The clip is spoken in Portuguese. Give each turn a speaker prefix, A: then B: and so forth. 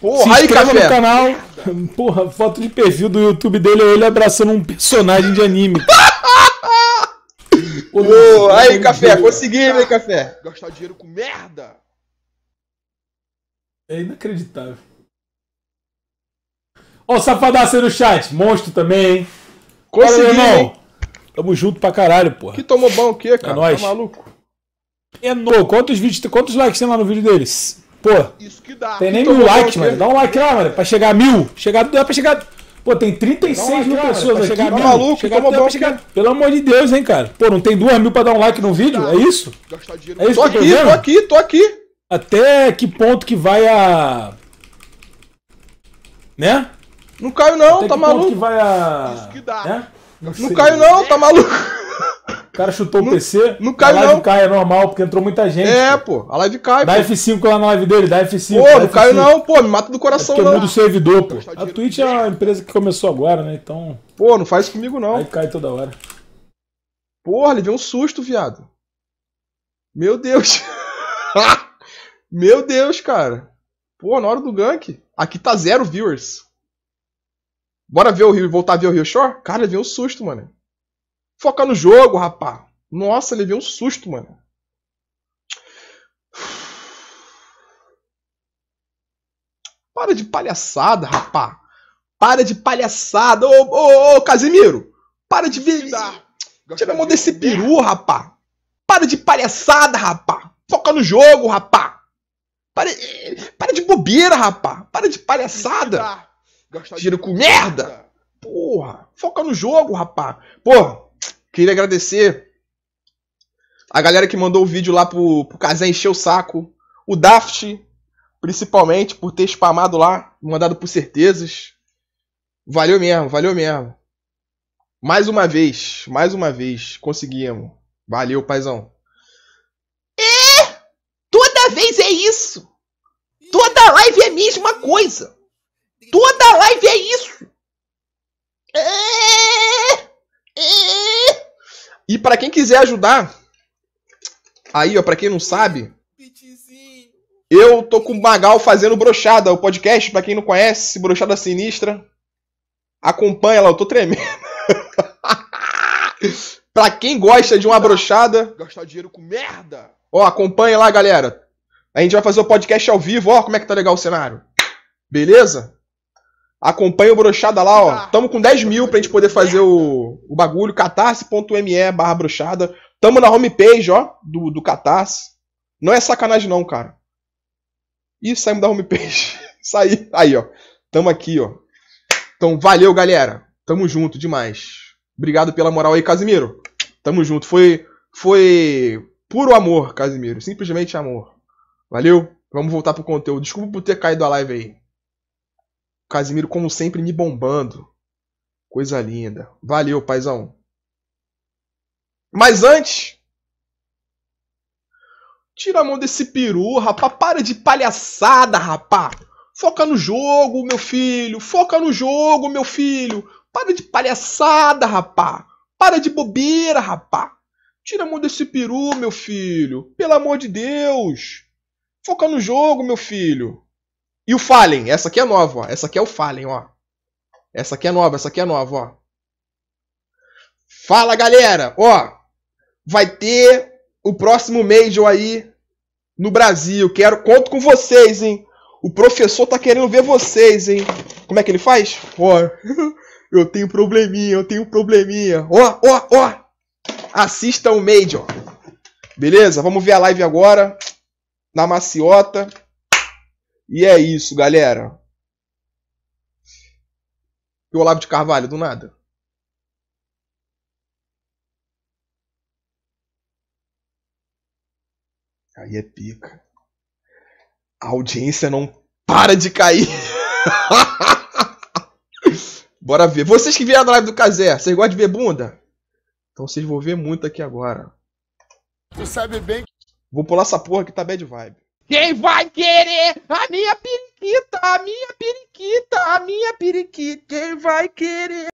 A: Porra, se inscreva aí, no
B: canal. Porra, foto de perfil do YouTube dele é ele abraçando um personagem de anime. Ô, aí, café, conseguimos, meu café?
A: Gastar dinheiro com merda!
B: É inacreditável. Ó, oh, safadaça aí no chat, monstro também, hein? Conseguimos, Fala, irmão. Tamo junto pra caralho, porra. Que tomou bom o quê, é cara? É nóis. Tá maluco? É no... quantos, vídeos, quantos likes tem lá no vídeo deles? Pô, isso que dá. Tem nem então, mil likes, mano. Dá um like lá, mano. Pra chegar a mil. Chegar, dá pra chegar. Pô, tem 36 like mil pessoas aqui. Chegar tá maluco, chegar, toma chegar... Pelo amor de Deus, hein, cara. Pô, não tem duas mil pra dar um like no vídeo? É isso?
A: É isso tô aqui, tô
B: aqui, tô aqui. Até que ponto que vai a. Né? Não caio não, Até tá maluco. Que vai a... Isso que dá. Né? Não, não caio não, tá maluco. O cara chutou não, o PC. Não cai, a live não. cai, é normal, porque entrou muita gente. É, pô. pô. A live cai, dá pô. Dá F5 lá na live dele, dá F5. Pô, não cai não, pô. Me mata do coração, é porque não. Porque muda o servidor, pô. A Twitch é uma empresa que começou agora, né? Então... Pô, não faz comigo, não. Aí cai toda hora. Porra, deu um susto, viado.
A: Meu Deus. Meu Deus, cara. Pô, na hora do gank. Aqui tá zero viewers. Bora ver o Rio, voltar a ver o Rio Shore? Cara, deu um susto, mano. Foca no jogo, rapá. Nossa, levei um susto, mano. Para de palhaçada, rapá. Para de palhaçada. Ô, ô, ô, Casimiro. Para de vir. Tira a mão desse peru, rapá. Para de palhaçada, rapá. Foca no jogo, rapá. Para, para de bobeira, rapá. Para de palhaçada. Tira com merda. Porra. Foca no jogo, rapá. Porra. Queria agradecer a galera que mandou o vídeo lá pro, pro Kazé encher o saco. O Daft, principalmente, por ter spamado lá, mandado por certezas. Valeu mesmo, valeu mesmo. Mais uma vez, mais uma vez, conseguimos. Valeu, paizão. É! Toda vez é isso! Toda live é a mesma coisa! Toda live é isso! É! E para quem quiser ajudar, aí, ó, para quem não sabe, eu tô com o Magal fazendo Brochada, o podcast, para quem não conhece, Brochada Sinistra. Acompanha lá, eu tô tremendo. pra quem gosta de uma brochada. Gastar dinheiro com merda! Ó, acompanha lá, galera. A gente vai fazer o podcast ao vivo, ó, como é que tá legal o cenário. Beleza? Acompanha o Brochada lá, ó. Tá. Tamo com 10 mil pra gente poder fazer o, o bagulho. catarse.me barra brochada. Tamo na homepage, ó, do, do Catarse. Não é sacanagem não, cara. E saímos da homepage. Saí. Aí, ó. Tamo aqui, ó. Então, valeu, galera. Tamo junto demais. Obrigado pela moral aí, Casimiro. Tamo junto. Foi, foi puro amor, Casimiro. Simplesmente amor. Valeu. Vamos voltar pro conteúdo. Desculpa por ter caído a live aí. Casimiro, como sempre, me bombando. Coisa linda. Valeu, paizão. Mas antes. Tira a mão desse peru, rapá. Para de palhaçada, rapá. Foca no jogo, meu filho. Foca no jogo, meu filho. Para de palhaçada, rapá. Para de bobeira, rapá. Tira a mão desse peru, meu filho. Pelo amor de Deus. Foca no jogo, meu filho. E o Fallen, essa aqui é nova, ó. Essa aqui é o Fallen, ó. Essa aqui é nova, essa aqui é nova, ó. Fala, galera! Ó, vai ter o próximo Major aí no Brasil. Quero, conto com vocês, hein? O professor tá querendo ver vocês, hein? Como é que ele faz? Ó, eu tenho probleminha, eu tenho probleminha. Ó, ó, ó! Assista o Major. Beleza? Vamos ver a live agora. Na maciota. E é isso, galera. E o Olavo de Carvalho, do nada. Aí é pica. A audiência não para de cair. Bora ver. Vocês que vieram da live do Kazé, vocês gostam de ver bunda? Então vocês vão ver muito aqui agora. Tu sabe bem. Vou pular essa porra que tá bad vibe. Quem vai querer a minha periquita, a minha periquita, a minha periquita? Quem vai querer?